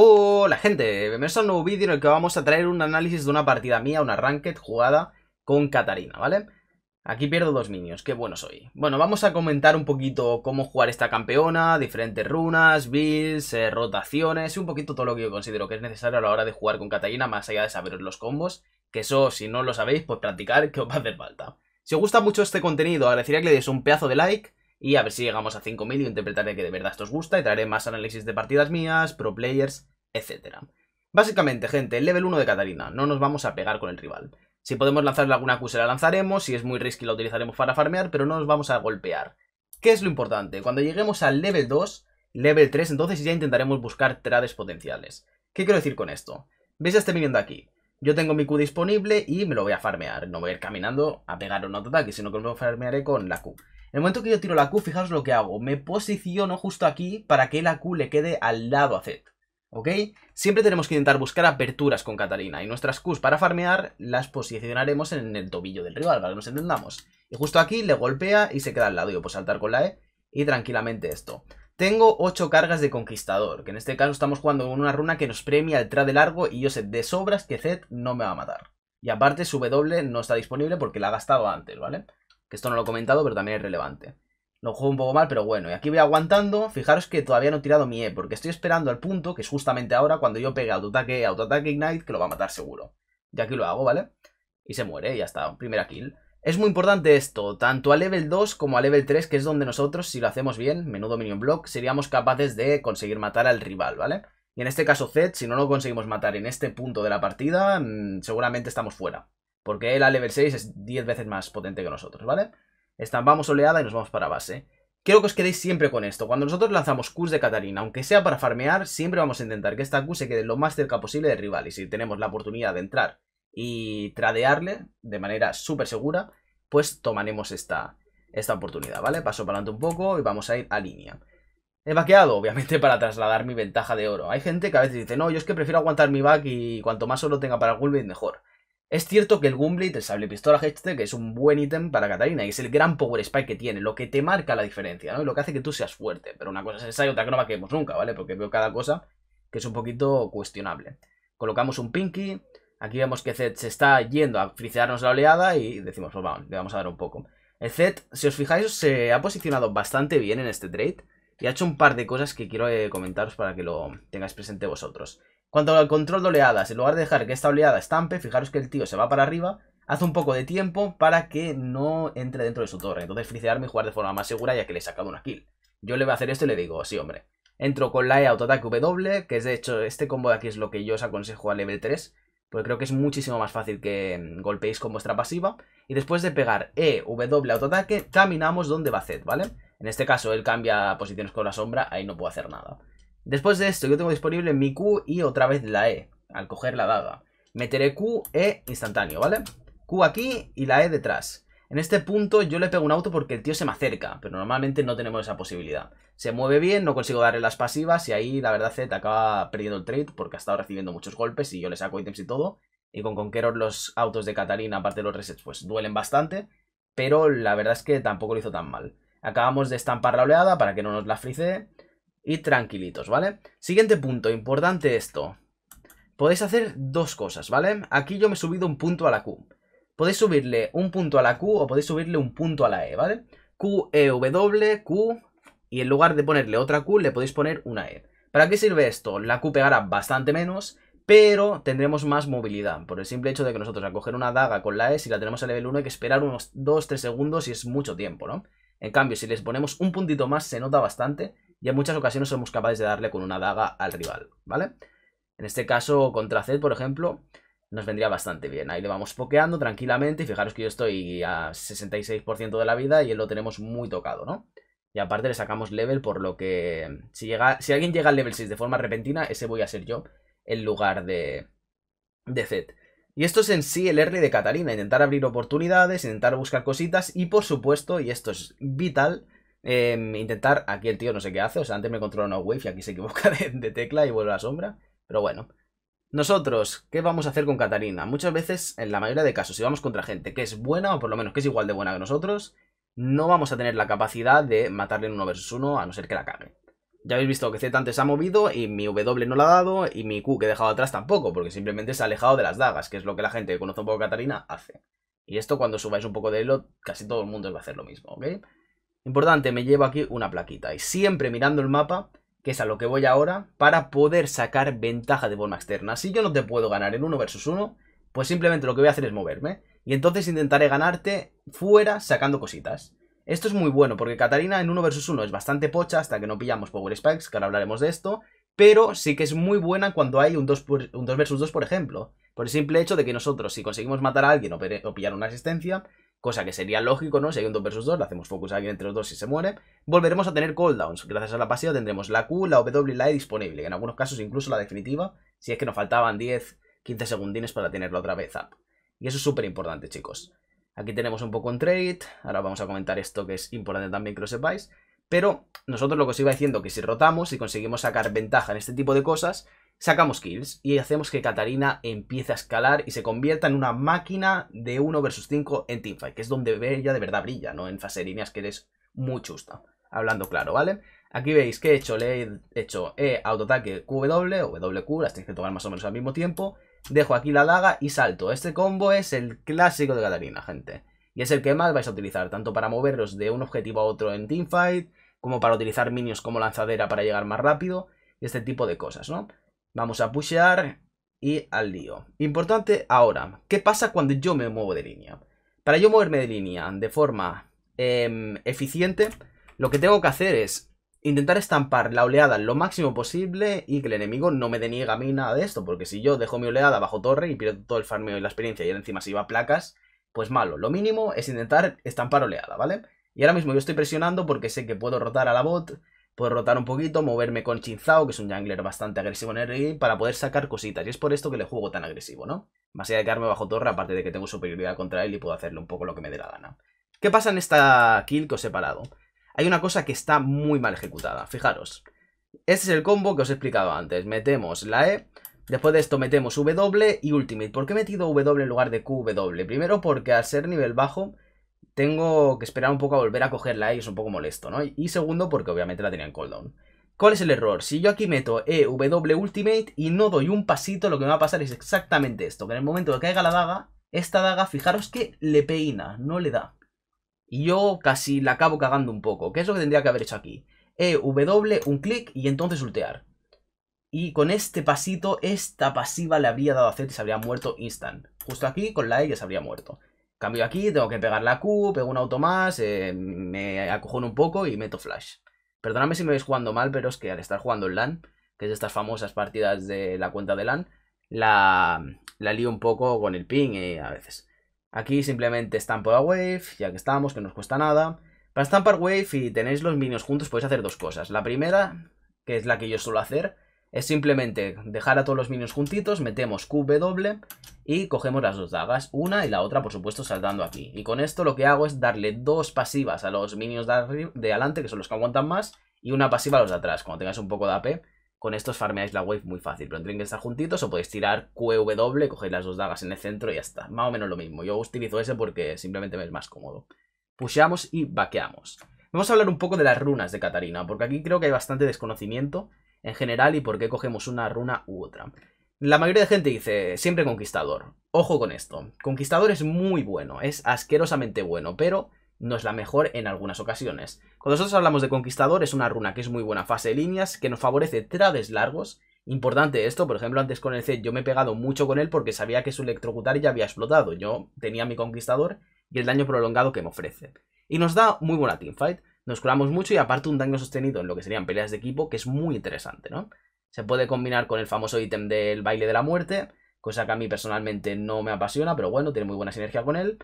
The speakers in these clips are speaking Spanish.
Hola gente, bienvenidos a un nuevo vídeo en el que vamos a traer un análisis de una partida mía, una ranked jugada con Katarina, ¿vale? Aquí pierdo dos minions, qué bueno soy. Bueno, vamos a comentar un poquito cómo jugar esta campeona, diferentes runas, builds, eh, rotaciones rotaciones, un poquito todo lo que yo considero que es necesario a la hora de jugar con Katarina, más allá de saber los combos, que eso, si no lo sabéis, pues practicar, que os va a hacer falta. Si os gusta mucho este contenido, agradecería que le deis un pedazo de like, y a ver si llegamos a 5.000 y interpretaré que de verdad esto os gusta y traeré más análisis de partidas mías, pro players, etc. Básicamente, gente, el level 1 de Katarina, no nos vamos a pegar con el rival. Si podemos lanzarle alguna Q se la lanzaremos, si es muy risky la utilizaremos para farmear, pero no nos vamos a golpear. ¿Qué es lo importante? Cuando lleguemos al level 2, level 3, entonces ya intentaremos buscar trades potenciales. ¿Qué quiero decir con esto? ¿Veis este de aquí? Yo tengo mi Q disponible y me lo voy a farmear. No voy a ir caminando a pegar un ataque, sino que lo farmearé con la Q. En el momento que yo tiro la Q, fijaos lo que hago. Me posiciono justo aquí para que la Q le quede al lado a Z. ¿Ok? Siempre tenemos que intentar buscar aperturas con Catalina y nuestras Qs para farmear las posicionaremos en el tobillo del rival, ¿vale? nos entendamos. Y justo aquí le golpea y se queda al lado. Yo puedo saltar con la E y tranquilamente esto. Tengo 8 cargas de conquistador, que en este caso estamos jugando con una runa que nos premia el tra de largo y yo sé de sobras que Zed no me va a matar. Y aparte su W no está disponible porque la ha gastado antes, ¿vale? Que esto no lo he comentado, pero también es relevante. Lo juego un poco mal, pero bueno. Y aquí voy aguantando. Fijaros que todavía no he tirado mi E, porque estoy esperando al punto, que es justamente ahora, cuando yo pegue autoataque, autoataque, ignite, que lo va a matar seguro. Y aquí lo hago, ¿vale? Y se muere, y ya está. Primera kill. Es muy importante esto, tanto a level 2 como a level 3, que es donde nosotros, si lo hacemos bien, menudo minion block, seríamos capaces de conseguir matar al rival, ¿vale? Y en este caso Zed, si no lo conseguimos matar en este punto de la partida, mm, seguramente estamos fuera. Porque a level 6 es 10 veces más potente que nosotros, ¿vale? Estampamos oleada y nos vamos para base. Quiero que os quedéis siempre con esto. Cuando nosotros lanzamos Qs de Catarina, aunque sea para farmear, siempre vamos a intentar que esta Q se quede lo más cerca posible del rival. Y si tenemos la oportunidad de entrar y tradearle de manera súper segura, pues tomaremos esta, esta oportunidad, ¿vale? Paso para adelante un poco y vamos a ir a línea. He vaqueado, obviamente, para trasladar mi ventaja de oro. Hay gente que a veces dice, no, yo es que prefiero aguantar mi back y cuanto más oro tenga para el mejor. Es cierto que el Gumblit, el sable pistola HT, este, que es un buen ítem para Katarina y es el gran power spike que tiene, lo que te marca la diferencia, ¿no? Y lo que hace que tú seas fuerte. Pero una cosa es esa y otra que no nunca, ¿vale? Porque veo cada cosa que es un poquito cuestionable. Colocamos un Pinky. Aquí vemos que Zed se está yendo a frisearnos la oleada y decimos, pues vamos, le vamos a dar un poco. El Zed, si os fijáis, se ha posicionado bastante bien en este trade y ha hecho un par de cosas que quiero eh, comentaros para que lo tengáis presente vosotros. Cuando al control de oleadas, en lugar de dejar que esta oleada estampe, fijaros que el tío se va para arriba, hace un poco de tiempo para que no entre dentro de su torre. Entonces frisearme y jugar de forma más segura ya que le he sacado una kill. Yo le voy a hacer esto y le digo, sí hombre. Entro con la E autoataque W, que es de hecho este combo de aquí es lo que yo os aconsejo a level 3. Porque creo que es muchísimo más fácil que mm, golpeéis con vuestra pasiva. Y después de pegar E, W, autoataque, caminamos donde va Zed, ¿vale? En este caso él cambia posiciones con la sombra, ahí no puedo hacer nada. Después de esto, yo tengo disponible mi Q y otra vez la E, al coger la daga. Meteré Q, E instantáneo, ¿vale? Q aquí y la E detrás. En este punto yo le pego un auto porque el tío se me acerca, pero normalmente no tenemos esa posibilidad. Se mueve bien, no consigo darle las pasivas y ahí la verdad Z acaba perdiendo el trade porque ha estado recibiendo muchos golpes y yo le saco ítems y todo. Y con Conqueror los autos de Catalina, aparte de los resets, pues duelen bastante, pero la verdad es que tampoco lo hizo tan mal. Acabamos de estampar la oleada para que no nos la frice y tranquilitos, ¿vale? Siguiente punto, importante esto. Podéis hacer dos cosas, ¿vale? Aquí yo me he subido un punto a la Q. Podéis subirle un punto a la Q o podéis subirle un punto a la E, ¿vale? Q, E, W, Q, y en lugar de ponerle otra Q, le podéis poner una E. ¿Para qué sirve esto? La Q pegará bastante menos, pero tendremos más movilidad, por el simple hecho de que nosotros a coger una daga con la E, si la tenemos a nivel 1 hay que esperar unos 2-3 segundos y es mucho tiempo, ¿no? En cambio, si les ponemos un puntito más se nota bastante y en muchas ocasiones somos capaces de darle con una daga al rival, ¿vale? En este caso, contra Zed, por ejemplo, nos vendría bastante bien. Ahí le vamos pokeando tranquilamente. Y fijaros que yo estoy a 66% de la vida y él lo tenemos muy tocado, ¿no? Y aparte le sacamos level, por lo que si, llega, si alguien llega al level 6 de forma repentina, ese voy a ser yo en lugar de, de Zed. Y esto es en sí el early de Catalina, intentar abrir oportunidades, intentar buscar cositas y por supuesto, y esto es vital, Em, intentar, aquí el tío no sé qué hace, o sea, antes me controla una wave y aquí se equivoca de, tecla y vuelve a la sombra, pero bueno. Nosotros, ¿qué vamos a hacer con Katarina? Muchas veces, en la mayoría de casos, si vamos contra gente que es buena, o por lo menos que es igual de buena que nosotros, no vamos a tener la capacidad de matarle en uno versus uno, a no ser que la cague. Ya habéis visto que Z antes se ha movido y mi W no la ha dado y mi Q que he dejado atrás tampoco, porque simplemente se ha alejado de las dagas, que es lo que la gente que conoce un poco a Katarina hace. Y esto cuando subáis un poco de elo, casi todo el mundo va a hacer lo mismo, ¿ok? Importante, me llevo aquí una plaquita. Y siempre mirando el mapa, que es a lo que voy ahora, para poder sacar ventaja de forma externa. Si yo no te puedo ganar en 1 versus 1, pues simplemente lo que voy a hacer es moverme. Y entonces intentaré ganarte fuera sacando cositas. Esto es muy bueno, porque Katarina en 1 versus 1 es bastante pocha hasta que no pillamos Power Spikes, que ahora hablaremos de esto. Pero sí que es muy buena cuando hay un 2, vs 2 por ejemplo. Por el simple hecho de que nosotros, si conseguimos matar a alguien o pillar una asistencia, Cosa que sería lógico, ¿no? Si hay un 2 versus 2, le hacemos focus a alguien entre los dos y se muere. Volveremos a tener cooldowns. Gracias a la pasiva tendremos la Q, la W y la E disponible. En algunos casos incluso la definitiva, si es que nos faltaban 10, 15 segundines para tenerla otra vez up. Y eso es súper importante, chicos. Aquí tenemos un poco un trade. Ahora vamos a comentar esto que es importante también que lo sepáis. Pero nosotros lo que os iba diciendo, que si rotamos y conseguimos sacar ventaja en este tipo de cosas, Sacamos kills y hacemos que Katarina empiece a escalar y se convierta en una máquina de 1 versus 5 en teamfight, que es donde ella de verdad brilla, ¿no? En fase de líneas que eres muy chusta, hablando claro, ¿vale? Aquí veis que he hecho, le he hecho E, autoataque, QW, WQ, las tienes que tomar más o menos al mismo tiempo. Dejo aquí la laga y salto. Este combo es el clásico de Katarina, gente. Y es el que más vais a utilizar, tanto para moveros de un objetivo a otro en teamfight, como para utilizar minions como lanzadera para llegar más rápido, y este tipo de cosas, ¿no? Vamos a pushear y al lío. Importante ahora, ¿qué pasa cuando yo me muevo de línea? Para yo moverme de línea de forma em, eficiente, lo que tengo que hacer es intentar estampar la oleada lo máximo posible y que el enemigo no me deniega a mí nada de esto, porque si yo dejo mi oleada bajo torre y pierdo todo el farmeo y la experiencia y encima se iba a placas, pues malo. Lo mínimo es intentar estampar oleada, ¿vale? Y ahora mismo yo estoy presionando porque sé que puedo rotar a la bot, Puedo rotar un poquito, moverme con Chinzao, que es un jungler bastante agresivo en el Ri, para poder sacar cositas. Y es por esto que le juego tan agresivo, ¿no? Más allá de quedarme bajo torre, aparte de que tengo superioridad contra él y puedo hacerle un poco lo que me dé la gana. ¿Qué pasa en esta kill que os he parado? Hay una cosa que está muy mal ejecutada, fijaros. Este es el combo que os he explicado antes. Metemos la E, después de esto metemos W y Ultimate. ¿Por qué he metido W en lugar de QW? Primero porque al ser nivel bajo tengo que esperar un poco a volver a cogerla eh, y es un poco molesto, ¿no? Y segundo, porque obviamente la tenía en cooldown. ¿Cuál es el error? Si yo aquí meto EW Ultimate y no doy un pasito, lo que me va a pasar es exactamente esto. Que en el momento que caiga la daga, esta daga, fijaros que le peina, no le da. Y yo casi la acabo cagando un poco. ¿Qué es lo que tendría que haber hecho aquí? E w, un clic y entonces ultear. Y con este pasito, esta pasiva le habría dado a y se habría muerto instant. Justo aquí, con la E ya se habría muerto. Cambio aquí, tengo que pegar la Q, pego un auto más, eh, me acojono un poco y meto flash. Perdóname si me veis jugando mal, pero es que al estar jugando en LAN, que es de estas famosas partidas de la cuenta de LAN, la, la lío un poco con el ping eh, a veces. Aquí simplemente estampo la wave, ya que estamos, que no nos cuesta nada. Para estampar wave y tenéis los minions juntos podéis hacer dos cosas. La primera, que es la que yo suelo hacer, es simplemente dejar a todos los minions juntitos, metemos QW y cogemos las dos dagas, una y la otra, por supuesto, saltando aquí. Y con esto lo que hago es darle dos pasivas a los minions de, adelante, que son los que aguantan más, y una pasiva a los de atrás, cuando tengáis un poco de AP. Con estos farmeáis la wave muy fácil, pero tienen que estar juntitos o podéis tirar QW, cogéis las dos dagas en el centro y ya está. Más o menos lo mismo. Yo utilizo ese porque simplemente me es más cómodo. Pusheamos y vaqueamos. Vamos a hablar un poco de las runas de Katarina, porque aquí creo que hay bastante desconocimiento en general y por qué cogemos una runa u otra. La mayoría de gente dice siempre conquistador. Ojo con esto. Conquistador es muy bueno, es asquerosamente bueno, pero no es la mejor en algunas ocasiones. Cuando nosotros hablamos de conquistador es una runa que es muy buena fase de líneas, que nos favorece trades largos. Importante esto, por ejemplo, antes con el Zed yo me he pegado mucho con él porque sabía que su electrocutar ya había explotado. Yo tenía mi conquistador y el daño prolongado que me ofrece. Y nos da muy buena teamfight. Nos curamos mucho y aparte un daño sostenido en lo que serían peleas de equipo, que es muy interesante, ¿no? Se puede combinar con el famoso ítem del baile de la muerte, cosa que a mí personalmente no me apasiona, pero bueno, tiene muy buena sinergia con él.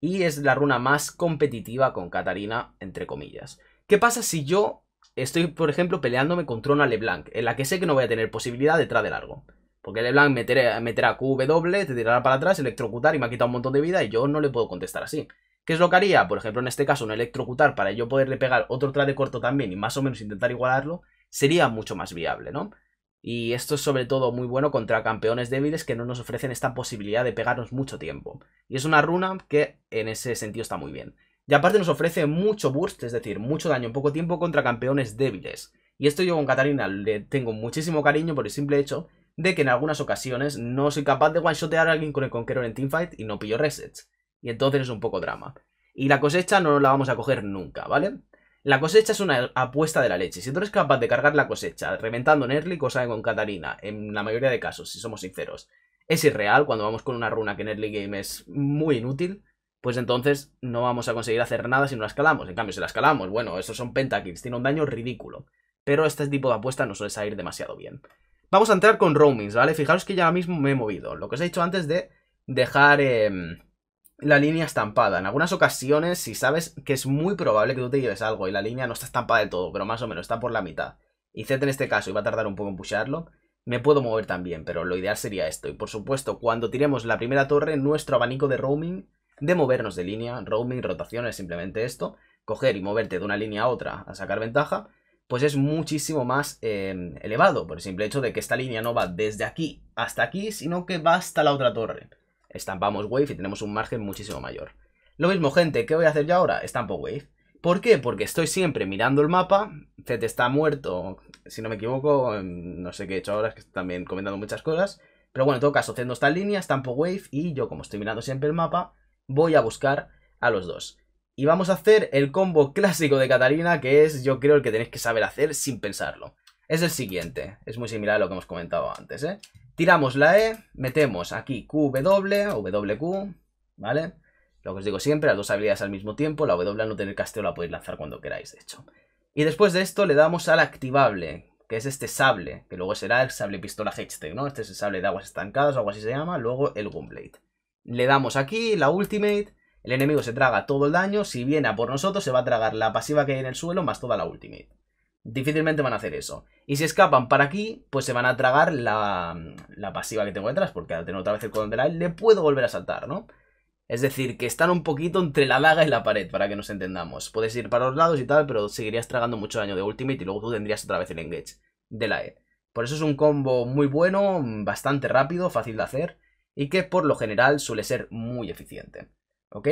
Y es la runa más competitiva con Katarina, entre comillas. ¿Qué pasa si yo estoy, por ejemplo, peleándome con Trona LeBlanc, en la que sé que no voy a tener posibilidad detrás de largo? Porque LeBlanc meterá, meterá QW, te tirará para atrás, electrocutar y me ha quitado un montón de vida y yo no le puedo contestar así. ¿Qué es lo que haría? Por ejemplo, en este caso, un electrocutar para yo poderle pegar otro trade corto también y más o menos intentar igualarlo, sería mucho más viable, ¿no? Y esto es sobre todo muy bueno contra campeones débiles que no nos ofrecen esta posibilidad de pegarnos mucho tiempo. Y es una runa que en ese sentido está muy bien. Y aparte nos ofrece mucho burst, es decir, mucho daño en poco tiempo contra campeones débiles. Y esto yo con Katarina le tengo muchísimo cariño por el simple hecho de que en algunas ocasiones no soy capaz de one-shotear a alguien con el Conqueror en teamfight y no pillo resets. Y entonces es un poco drama. Y la cosecha no la vamos a coger nunca, ¿vale? La cosecha es una apuesta de la leche. Si tú eres capaz de cargar la cosecha, reventando en Early, cosa que con Katarina, en la mayoría de casos, si somos sinceros, es irreal cuando vamos con una runa que en Early Game es muy inútil, pues entonces no vamos a conseguir hacer nada si no la escalamos. En cambio, si la escalamos, bueno, esos son pentakills, tiene un daño ridículo. Pero este tipo de apuesta no suele salir demasiado bien. Vamos a entrar con roamings, ¿vale? Fijaros que ya mismo me he movido. Lo que os he dicho antes de dejar... Em, la línea estampada. En algunas ocasiones, si sabes que es muy probable que tú te lleves algo y la línea no está estampada del todo, pero más o menos está por la mitad, y Z en este caso iba a tardar un poco en pusharlo, me puedo mover también, pero lo ideal sería esto. Y por supuesto, cuando tiremos la primera torre, nuestro abanico de roaming, de movernos de línea, roaming, rotación, es simplemente esto, coger y moverte de una línea a otra a sacar ventaja, pues es muchísimo más em, elevado, por el simple hecho de que esta línea no va desde aquí hasta aquí, sino que va hasta la otra torre estampamos Wave y tenemos un margen muchísimo mayor. Lo mismo, gente, ¿qué voy a hacer yo ahora? Estampo Wave. ¿Por qué? Porque estoy siempre mirando el mapa, Z está muerto, si no me equivoco, em, no sé qué he hecho ahora, es que también comentando muchas cosas. Pero bueno, en todo caso, haciendo no está en línea, estampo Wave y yo como estoy mirando siempre el mapa, voy a buscar a los dos. Y vamos a hacer el combo clásico de Catalina, que es yo creo el que tenéis que saber hacer sin pensarlo. Es el siguiente, es muy similar a lo que hemos comentado antes, ¿eh? Tiramos la E, metemos aquí QW, WQ, ¿vale? Lo que os digo siempre, las dos habilidades al mismo tiempo, la W al no tener casteo la podéis lanzar cuando queráis, de hecho. Y después de esto le damos al activable, que es este sable, que luego será el sable pistola HT, ¿no? Este es el sable de aguas estancadas o algo así se llama, luego el Gunblade. Le damos aquí la ultimate, el enemigo se traga todo el daño, si viene a por nosotros se va a tragar la pasiva que hay en el suelo más toda la ultimate. Difícilmente van a hacer eso. Y si escapan para aquí, pues se van a tragar la, pasiva que tengo detrás, porque al tener otra vez el codón de la E, le puedo volver a saltar, ¿no? Es decir, que están un poquito entre la laga y la pared, para que nos entendamos. Puedes ir para los lados y tal, pero seguirías tragando mucho daño de ultimate y luego tú tendrías otra vez el engage de la E. Por eso es un combo muy bueno, bastante rápido, fácil de hacer y que por lo general suele ser muy eficiente. ¿Ok?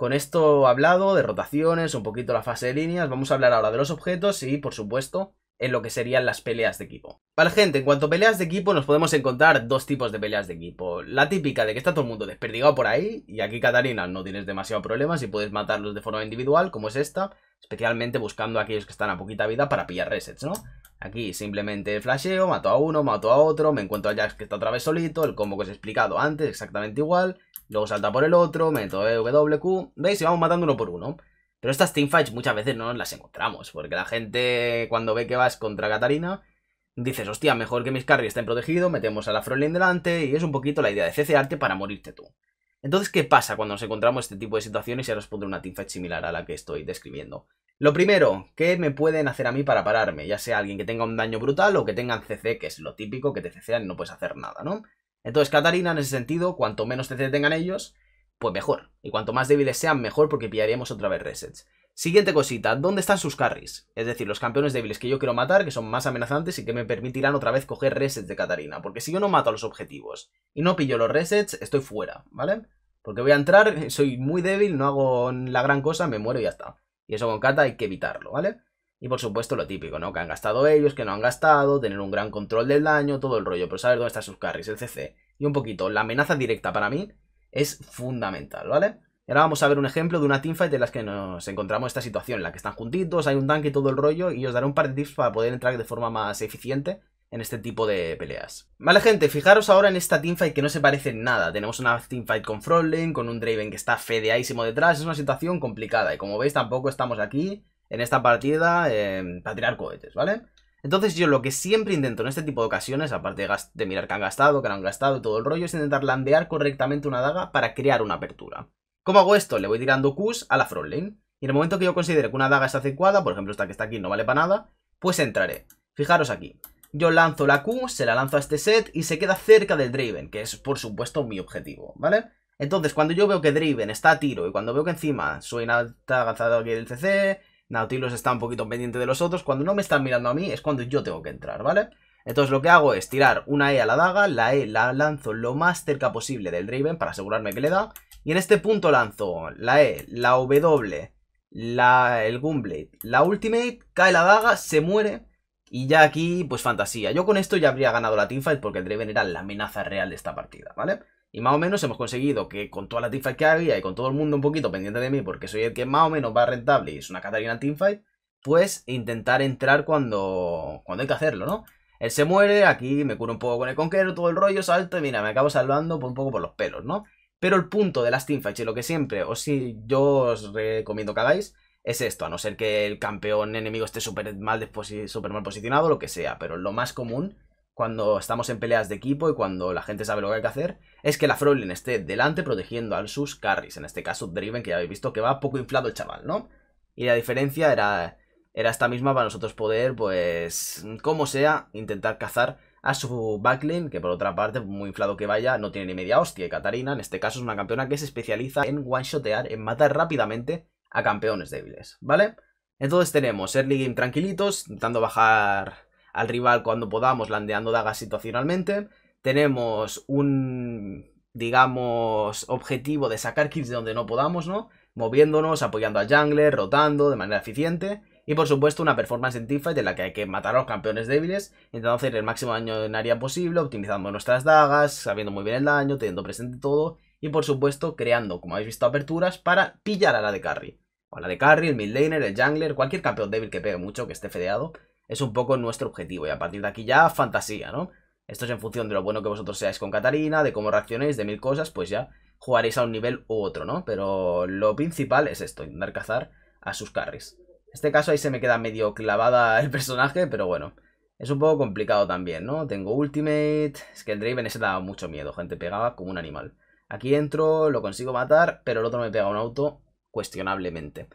Con esto hablado de rotaciones, un poquito la fase de líneas, vamos a hablar ahora de los objetos y, por supuesto, en lo que serían las peleas de equipo. Vale gente, en cuanto a peleas de equipo nos podemos encontrar dos tipos de peleas de equipo. La típica de que está todo el mundo desperdigado por ahí y aquí Katarina no tienes demasiado problemas si puedes matarlos de forma individual como es esta, especialmente buscando a aquellos que están a poquita vida para pillar resets, ¿no? Aquí simplemente flasheo, mato a uno, mato a otro, me encuentro a Jax que está otra vez solito, el combo que os he explicado antes, exactamente igual. Luego salta por el otro, meto e, WQ, ¿veis? Y vamos matando uno por uno. Pero estas teamfights muchas veces no nos las encontramos, porque la gente cuando ve que vas contra Katarina, dices, hostia, mejor que mis carries estén protegidos, metemos a la frontline delante, y es un poquito la idea de cecearte para morirte tú. Entonces, ¿qué pasa cuando nos encontramos este tipo de situaciones y ahora os pondré una teamfight similar a la que estoy describiendo? Lo primero, ¿qué me pueden hacer a mí para pararme? Ya sea alguien que tenga un daño brutal o que tengan CC, que es lo típico, que te CCan y no puedes hacer nada, ¿no? Entonces, Catarina, en ese sentido, cuanto menos CC tengan ellos, pues mejor. Y cuanto más débiles sean, mejor porque pillaríamos otra vez resets. Siguiente cosita, ¿dónde están sus carries? Es decir, los campeones débiles que yo quiero matar, que son más amenazantes y que me permitirán otra vez coger resets de Catarina. Porque si yo no mato a los objetivos y no pillo los resets, estoy fuera, ¿vale? Porque voy a entrar, soy muy débil, no hago la gran cosa, me muero y ya está. Y eso con Kata hay que evitarlo, ¿vale? Y por supuesto lo típico, ¿no? Que han gastado ellos, que no han gastado, tener un gran control del daño, todo el rollo, pero saber dónde están sus carries, el CC. Y un poquito, la amenaza directa para mí es fundamental, ¿vale? Y ahora vamos a ver un ejemplo de una teamfight en las que nos encontramos esta situación, en la que están juntitos, hay un tanque y todo el rollo, y os daré un par de tips para poder entrar de forma más eficiente en este tipo de peleas. Vale, gente, fijaros ahora en esta teamfight que no se parece en nada. Tenemos una teamfight con Frontline, con un Draven que está fedeadísimo detrás. Es una situación complicada y como veis tampoco estamos aquí en esta partida eh, para tirar cohetes, ¿vale? Entonces yo lo que siempre intento en este tipo de ocasiones, aparte de, mirar que han gastado, que han gastado y todo el rollo, es intentar landear correctamente una daga para crear una apertura. ¿Cómo hago esto? Le voy tirando Qs a la frontlane. Y en el momento que yo considere que una daga es adecuada, por ejemplo esta que está aquí no vale para nada, pues entraré. Fijaros aquí yo lanzo la Q, se la lanzo a este set y se queda cerca del Draven, que es por supuesto mi objetivo, ¿vale? Entonces, cuando yo veo que Draven está a tiro y cuando veo que encima suena está agazado aquí el CC, Nautilus está un poquito pendiente de los otros, cuando no me están mirando a mí es cuando yo tengo que entrar, ¿vale? Entonces lo que hago es tirar una E a la daga, la E la lanzo lo más cerca posible del Draven para asegurarme que le da, y en este punto lanzo la E, la W, la, el Gunblade, la Ultimate, cae la daga, se muere, y ya aquí, pues fantasía. Yo con esto ya habría ganado la teamfight porque el Draven era la amenaza real de esta partida, ¿vale? Y más o menos hemos conseguido que con toda la teamfight que había y con todo el mundo un poquito pendiente de mí porque soy el que más o menos va rentable y es una Catarina teamfight, pues intentar entrar cuando, cuando hay que hacerlo, ¿no? Él se muere, aquí me curo un poco con el conquero, todo el rollo, salto y mira, me acabo salvando un poco por los pelos, ¿no? Pero el punto de las teamfights y lo que siempre, o si yo os recomiendo que hagáis, es esto, a no ser que el campeón enemigo esté súper mal, super mal posicionado, lo que sea, pero lo más común cuando estamos en peleas de equipo y cuando la gente sabe lo que hay que hacer, es que la Frolin esté delante protegiendo al sus carries, en este caso Driven, que ya habéis visto que va poco inflado el chaval, ¿no? Y la diferencia era, era esta misma para nosotros poder, pues, como sea, intentar cazar a su backlane, que por otra parte, muy inflado que vaya, no tiene ni media hostia. Katarina, en este caso, es una campeona que se especializa en one-shotear, en matar rápidamente a campeones débiles, ¿vale? Entonces tenemos early game tranquilitos, intentando bajar al rival cuando podamos, landeando dagas situacionalmente. Tenemos un, digamos, objetivo de sacar kills de donde no podamos, ¿no? Moviéndonos, apoyando al jungler, rotando de manera eficiente. Y por supuesto una performance en teamfight en la que hay que matar a los campeones débiles, intentando hacer el máximo daño en área posible, optimizando nuestras dagas, sabiendo muy bien el daño, teniendo presente todo y por supuesto creando, como habéis visto, aperturas para pillar a la de carry. O la de carry, el midlaner, el jungler, cualquier campeón débil que pegue mucho, que esté fedeado, es un poco nuestro objetivo. Y a partir de aquí ya fantasía, ¿no? Esto es en función de lo bueno que vosotros seáis con Katarina, de cómo reaccionéis, de mil cosas, pues ya jugaréis a un nivel u otro, ¿no? Pero lo principal es esto, intentar cazar a sus carries. En este caso ahí se me queda medio clavada el personaje, pero bueno. Es un poco complicado también, ¿no? Tengo ultimate. Es que el Draven ese daba mucho miedo, gente. Pegaba como un animal. Aquí entro, lo consigo matar, pero el otro me pega un auto cuestionablemente.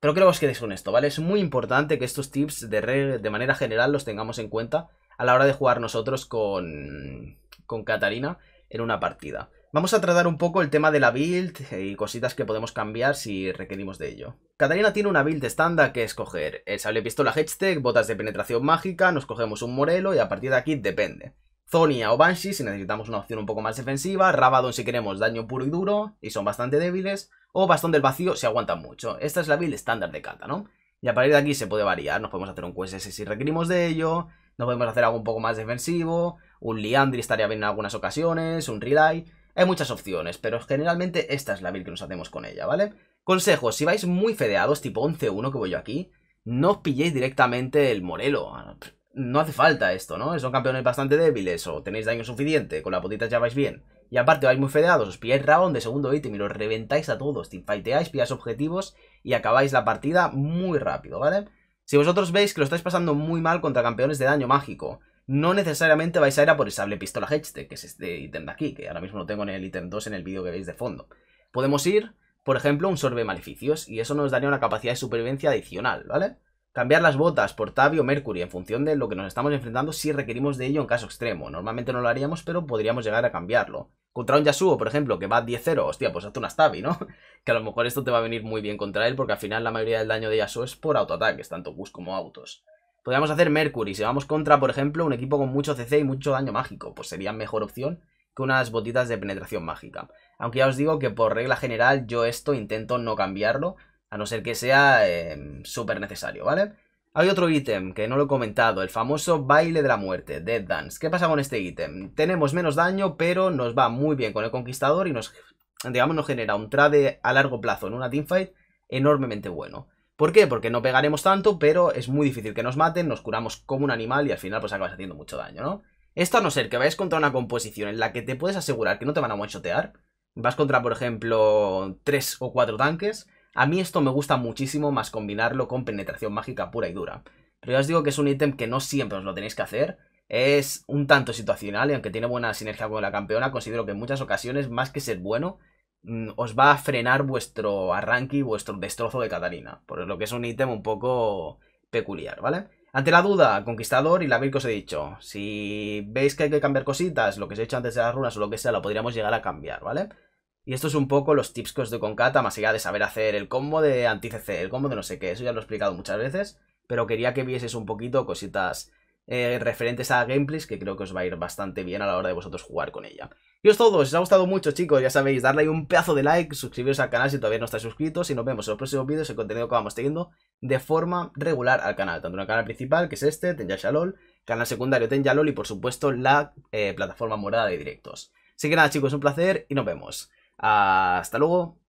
Pero creo que os quedéis con esto, ¿vale? Es muy importante que estos tips de, de manera general los tengamos en cuenta a la hora de jugar nosotros con, con Katarina en una partida. Vamos a tratar un poco el tema de la build y cositas que podemos cambiar si requerimos de ello. Katarina tiene una build estándar que escoger. El sable pistola Hedgetech, botas de penetración mágica, nos cogemos un Morelo y a partir de aquí depende. Zonia o Banshee si necesitamos una opción un poco más defensiva, Rabadon si queremos daño puro y duro, y son bastante débiles, o Bastón del Vacío si aguantan mucho. Esta es la build estándar de Kata, ¿no? Y a partir de aquí se puede variar, nos podemos hacer un QSS si requerimos de ello, nos podemos hacer algo un poco más defensivo, un Liandri estaría bien en algunas ocasiones, un Relay... Hay muchas opciones, pero generalmente esta es la build que nos hacemos con ella, ¿vale? Consejo, si vais muy fedeados, tipo 11-1 que voy yo aquí, no os pilléis directamente el Morelo. Ah, no hace falta esto, ¿no? Son campeones bastante débiles o tenéis daño suficiente, con la potita ya vais bien. Y aparte vais muy fedeados, os pilláis round de segundo ítem y los reventáis a todos, teamfighteáis, pilláis objetivos y acabáis la partida muy rápido, ¿vale? Si vosotros veis que lo estáis pasando muy mal contra campeones de daño mágico, no necesariamente vais a ir a por el sable pistola Hedge, que es este ítem de aquí, que ahora mismo lo tengo en el ítem 2 en el vídeo que veis de fondo. Podemos ir, por ejemplo, un sorbe maleficios, y eso nos daría una capacidad de supervivencia adicional, ¿vale? Cambiar las botas por Tabio o Mercury en función de lo que nos estamos enfrentando si requerimos de ello en caso extremo. Normalmente no lo haríamos, pero podríamos llegar a cambiarlo. Contra un Yasuo, por ejemplo, que va 10-0, hostia, pues hazte unas Tabi, ¿no? Que a lo mejor esto te va a venir muy bien contra él, porque al final la mayoría del daño de Yasuo es por autoataques, tanto bus como autos. Podríamos hacer Mercury, si vamos contra, por ejemplo, un equipo con mucho CC y mucho daño mágico, pues sería mejor opción que unas botitas de penetración mágica. Aunque ya os digo que por regla general yo esto intento no cambiarlo, a no ser que sea em, súper necesario, ¿vale? Hay otro ítem que no lo he comentado, el famoso baile de la muerte, Dead Dance. ¿Qué pasa con este ítem? Tenemos menos daño, pero nos va muy bien con el conquistador y nos, digamos, nos genera un trade a largo plazo en una teamfight enormemente bueno. ¿Por qué? Porque no pegaremos tanto, pero es muy difícil que nos maten, nos curamos como un animal y al final pues acabas haciendo mucho daño, ¿no? Esto a no ser que vayas contra una composición en la que te puedes asegurar que no te van a mochotear, Vas contra, por ejemplo, tres o cuatro tanques a mí esto me gusta muchísimo más combinarlo con penetración mágica pura y dura. Pero ya os digo que es un ítem que no siempre os lo tenéis que hacer. Es un tanto situacional y aunque tiene buena sinergia con la campeona, considero que en muchas ocasiones, más que ser bueno, mm, os va a frenar vuestro arranque y vuestro destrozo de Catalina. Por lo que es un ítem un poco peculiar, ¿vale? Ante la duda, Conquistador y la Vir que os he dicho. Si veis que hay que cambiar cositas, lo que os he dicho antes de las runas o lo que sea, lo podríamos llegar a cambiar, ¿vale? Y esto es un poco los tips de concata con más allá de saber hacer el combo de anti-CC, el combo de no sé qué, eso ya lo he explicado muchas veces, pero quería que vieses un poquito cositas eh, referentes a gameplays que creo que os va a ir bastante bien a la hora de vosotros jugar con ella. Y os todo, os ha gustado mucho chicos, ya sabéis, darle ahí un pedazo de like, suscribiros al canal si todavía no estáis suscritos y nos vemos en los próximos vídeos, el contenido que vamos teniendo de forma regular al canal, tanto en el canal principal, que es este, Tenja shalol canal secundario Tenja LOL y por supuesto la eh, plataforma morada de directos. Así que nada chicos, un placer y nos vemos. Hasta luego.